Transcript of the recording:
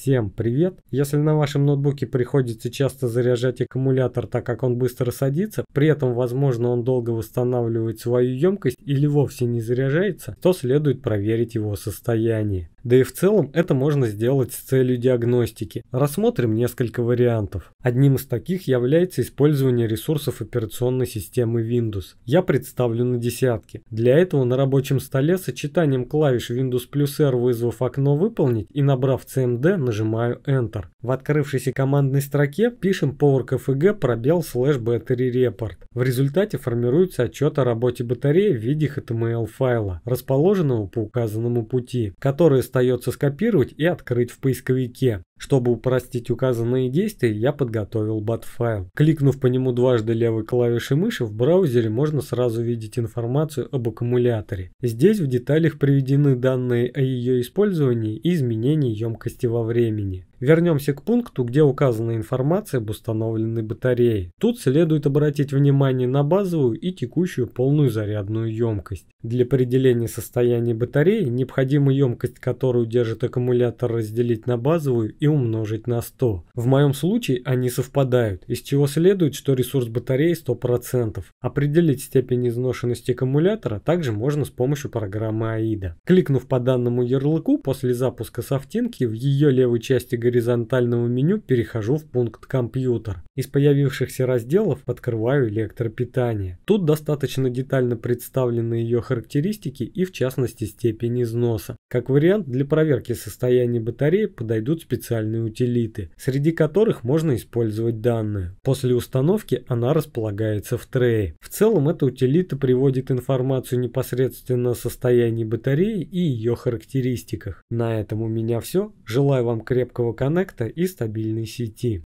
Всем привет! Если на вашем ноутбуке приходится часто заряжать аккумулятор, так как он быстро садится, при этом, возможно, он долго восстанавливает свою емкость или вовсе не заряжается, то следует проверить его состояние. Да и в целом это можно сделать с целью диагностики. Рассмотрим несколько вариантов. Одним из таких является использование ресурсов операционной системы Windows. Я представлю на десятке. Для этого на рабочем столе сочетанием клавиш Windows плюс R вызвав окно «Выполнить» и набрав CMD нажимаю Enter. В открывшейся командной строке пишем power kfg пробел слэш battery report. В результате формируется отчет о работе батареи в виде HTML файла, расположенного по указанному пути, который остается скопировать и открыть в поисковике. Чтобы упростить указанные действия, я подготовил BAT-файл. Кликнув по нему дважды левой клавишей мыши, в браузере можно сразу видеть информацию об аккумуляторе. Здесь в деталях приведены данные о ее использовании и изменении емкости во времени. Вернемся к пункту, где указана информация об установленной батарее. Тут следует обратить внимание на базовую и текущую полную зарядную емкость. Для определения состояния батареи необходимо емкость, которую держит аккумулятор, разделить на базовую и умножить на 100. В моем случае они совпадают, из чего следует, что ресурс батареи 100%. Определить степень изношенности аккумулятора также можно с помощью программы AIDA. Кликнув по данному ярлыку после запуска софтинки, в ее левой части горизонтального меню перехожу в пункт «Компьютер». Из появившихся разделов открываю электропитание. Тут достаточно детально представлены ее характеристики и в частности степень износа. Как вариант для проверки состояния батареи подойдут специальные утилиты, среди которых можно использовать данные. После установки она располагается в трее. В целом эта утилита приводит информацию непосредственно о состоянии батареи и ее характеристиках. На этом у меня все. Желаю вам крепкого коннекта и стабильной сети.